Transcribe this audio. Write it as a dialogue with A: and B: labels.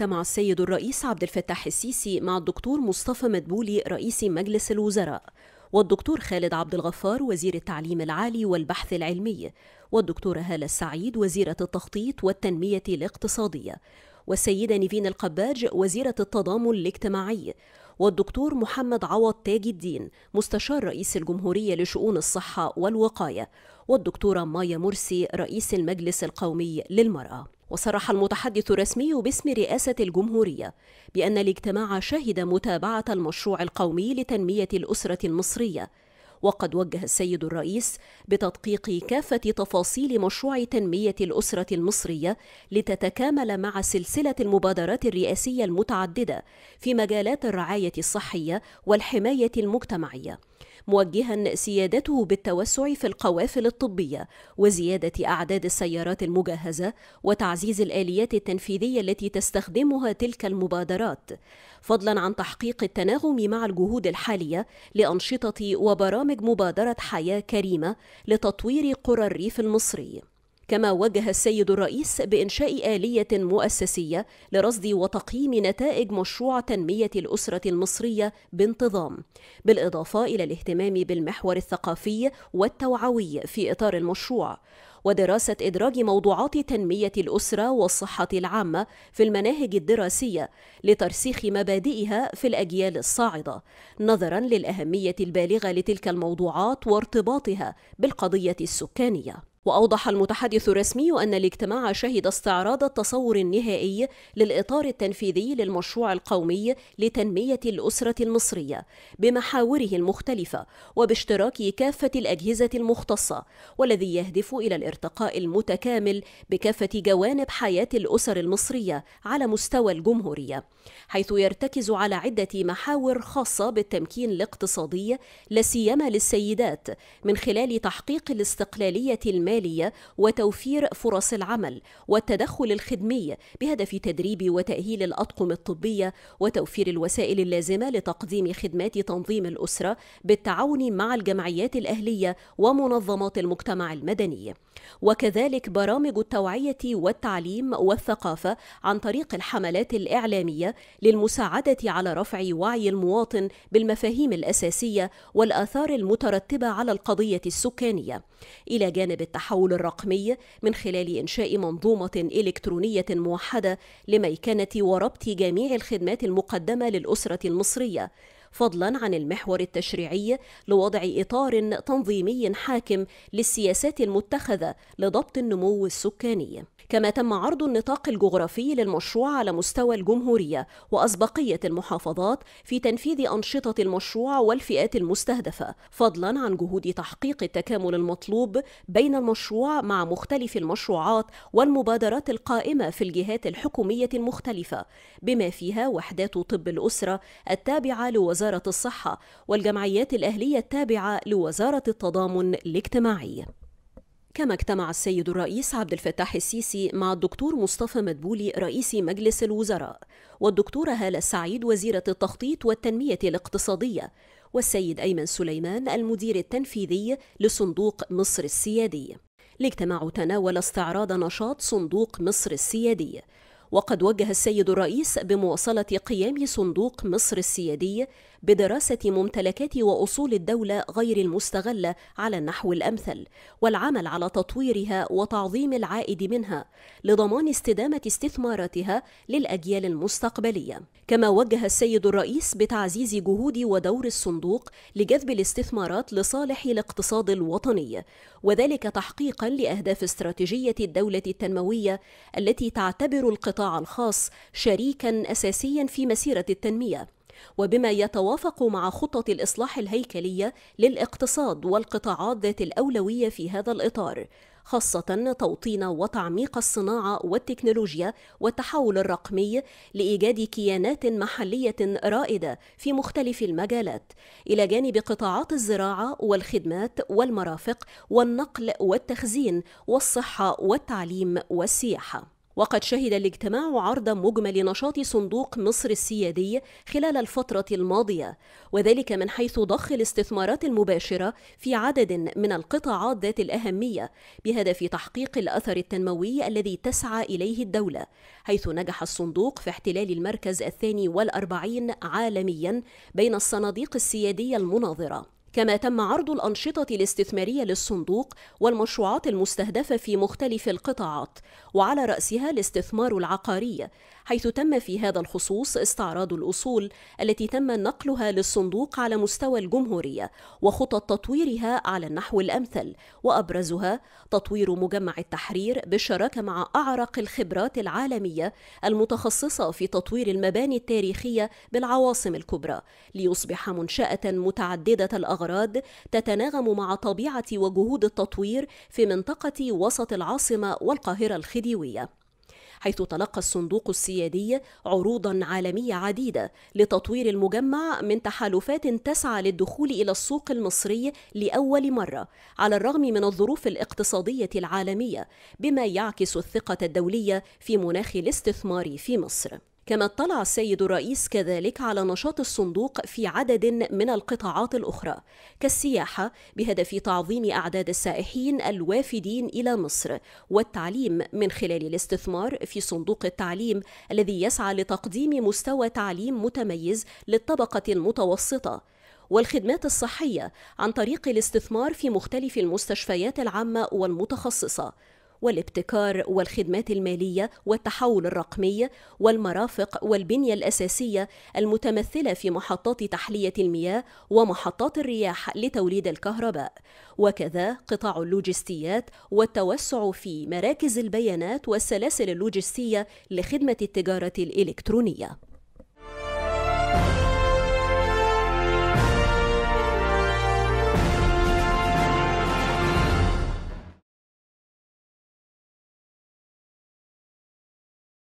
A: اجتمع السيد الرئيس عبد الفتاح السيسي مع الدكتور مصطفى مدبولي رئيس مجلس الوزراء والدكتور خالد عبد الغفار وزير التعليم العالي والبحث العلمي والدكتورة هالة السعيد وزيرة التخطيط والتنمية الاقتصادية والسيدة نيفين القباج وزيرة التضامن الاجتماعي والدكتور محمد عوض تاج الدين مستشار رئيس الجمهورية لشؤون الصحة والوقاية والدكتورة مايا مرسي رئيس المجلس القومي للمرأة وصرح المتحدث الرسمي باسم رئاسة الجمهورية بأن الاجتماع شهد متابعة المشروع القومي لتنمية الأسرة المصرية وقد وجه السيد الرئيس بتدقيق كافة تفاصيل مشروع تنمية الأسرة المصرية لتتكامل مع سلسلة المبادرات الرئاسية المتعددة في مجالات الرعاية الصحية والحماية المجتمعية موجها سيادته بالتوسع في القوافل الطبية وزيادة أعداد السيارات المجهزة وتعزيز الآليات التنفيذية التي تستخدمها تلك المبادرات فضلا عن تحقيق التناغم مع الجهود الحالية لأنشطة وبرامج مبادرة حياة كريمة لتطوير قرى الريف المصري كما وجه السيد الرئيس بإنشاء آلية مؤسسية لرصد وتقييم نتائج مشروع تنمية الأسرة المصرية بانتظام بالإضافة إلى الاهتمام بالمحور الثقافي والتوعوي في إطار المشروع ودراسة إدراج موضوعات تنمية الأسرة والصحة العامة في المناهج الدراسية لترسيخ مبادئها في الأجيال الصاعدة نظرا للأهمية البالغة لتلك الموضوعات وارتباطها بالقضية السكانية وأوضح المتحدث الرسمي أن الاجتماع شهد استعراض التصور النهائي للإطار التنفيذي للمشروع القومي لتنمية الأسرة المصرية بمحاوره المختلفة وباشتراك كافة الأجهزة المختصة والذي يهدف إلى الارتقاء المتكامل بكافة جوانب حياة الأسر المصرية على مستوى الجمهورية حيث يرتكز على عدة محاور خاصة بالتمكين الاقتصادي لسيما للسيدات من خلال تحقيق الاستقلالية المالية المالية وتوفير فرص العمل والتدخل الخدمي بهدف تدريب وتأهيل الأطقم الطبية وتوفير الوسائل اللازمة لتقديم خدمات تنظيم الأسرة بالتعاون مع الجمعيات الأهلية ومنظمات المجتمع المدني وكذلك برامج التوعية والتعليم والثقافة عن طريق الحملات الإعلامية للمساعدة على رفع وعي المواطن بالمفاهيم الأساسية والآثار المترتبة على القضية السكانية إلى جانب التحديد التحول الرقمي من خلال إنشاء منظومة إلكترونية موحدة لميكنة وربط جميع الخدمات المقدمة للأسرة المصرية فضلا عن المحور التشريعي لوضع إطار تنظيمي حاكم للسياسات المتخذة لضبط النمو السكاني كما تم عرض النطاق الجغرافي للمشروع على مستوى الجمهورية وأسبقية المحافظات في تنفيذ أنشطة المشروع والفئات المستهدفة فضلا عن جهود تحقيق التكامل المطلوب بين المشروع مع مختلف المشروعات والمبادرات القائمة في الجهات الحكومية المختلفة بما فيها وحدات طب الأسرة التابعة لوزارة وزارة الصحة والجمعيات الأهلية التابعة لوزارة التضامن الاجتماعي كما اجتمع السيد الرئيس عبد الفتاح السيسي مع الدكتور مصطفى مدبولي رئيس مجلس الوزراء والدكتورة هالة السعيد وزيرة التخطيط والتنمية الاقتصادية والسيد أيمن سليمان المدير التنفيذي لصندوق مصر السيادي الاجتماع تناول استعراض نشاط صندوق مصر السيادي وقد وجه السيد الرئيس بمواصلة قيام صندوق مصر السيادي بدراسة ممتلكات وأصول الدولة غير المستغلة على النحو الأمثل والعمل على تطويرها وتعظيم العائد منها لضمان استدامة استثماراتها للأجيال المستقبلية كما وجه السيد الرئيس بتعزيز جهود ودور الصندوق لجذب الاستثمارات لصالح الاقتصاد الوطني وذلك تحقيقا لأهداف استراتيجية الدولة التنموية التي تعتبر القطاع القطاع الخاص شريكا أساسيا في مسيرة التنمية وبما يتوافق مع خطه الإصلاح الهيكلية للاقتصاد والقطاعات ذات الأولوية في هذا الإطار خاصة توطين وتعميق الصناعة والتكنولوجيا والتحول الرقمي لإيجاد كيانات محلية رائدة في مختلف المجالات، إلى جانب قطاعات الزراعة والخدمات والمرافق والنقل والتخزين والصحة والتعليم والسياحة. وقد شهد الاجتماع عرض مجمل نشاط صندوق مصر السيادي خلال الفترة الماضية وذلك من حيث ضخ الاستثمارات المباشرة في عدد من القطاعات ذات الأهمية بهدف تحقيق الأثر التنموي الذي تسعى إليه الدولة حيث نجح الصندوق في احتلال المركز الثاني والأربعين عالميا بين الصناديق السيادية المناظرة كما تم عرض الأنشطة الاستثمارية للصندوق والمشروعات المستهدفة في مختلف القطاعات وعلى رأسها الاستثمار العقاري حيث تم في هذا الخصوص استعراض الأصول التي تم نقلها للصندوق على مستوى الجمهورية وخطط تطويرها على النحو الأمثل وأبرزها تطوير مجمع التحرير بالشراكة مع أعرق الخبرات العالمية المتخصصة في تطوير المباني التاريخية بالعواصم الكبرى ليصبح منشأة متعددة الأغراض الأغراض تتناغم مع طبيعة وجهود التطوير في منطقة وسط العاصمة والقاهرة الخديوية حيث تلقى الصندوق السيادي عروضا عالميه عديده لتطوير المجمع من تحالفات تسعى للدخول الى السوق المصري لاول مره على الرغم من الظروف الاقتصاديه العالميه بما يعكس الثقه الدوليه في مناخ الاستثمار في مصر كما اطلع السيد الرئيس كذلك على نشاط الصندوق في عدد من القطاعات الأخرى كالسياحة بهدف تعظيم أعداد السائحين الوافدين إلى مصر والتعليم من خلال الاستثمار في صندوق التعليم الذي يسعى لتقديم مستوى تعليم متميز للطبقة المتوسطة والخدمات الصحية عن طريق الاستثمار في مختلف المستشفيات العامة والمتخصصة والابتكار والخدمات المالية والتحول الرقمي والمرافق والبنية الأساسية المتمثلة في محطات تحلية المياه ومحطات الرياح لتوليد الكهرباء وكذا قطاع اللوجستيات والتوسع في مراكز البيانات والسلاسل اللوجستية لخدمة التجارة الإلكترونية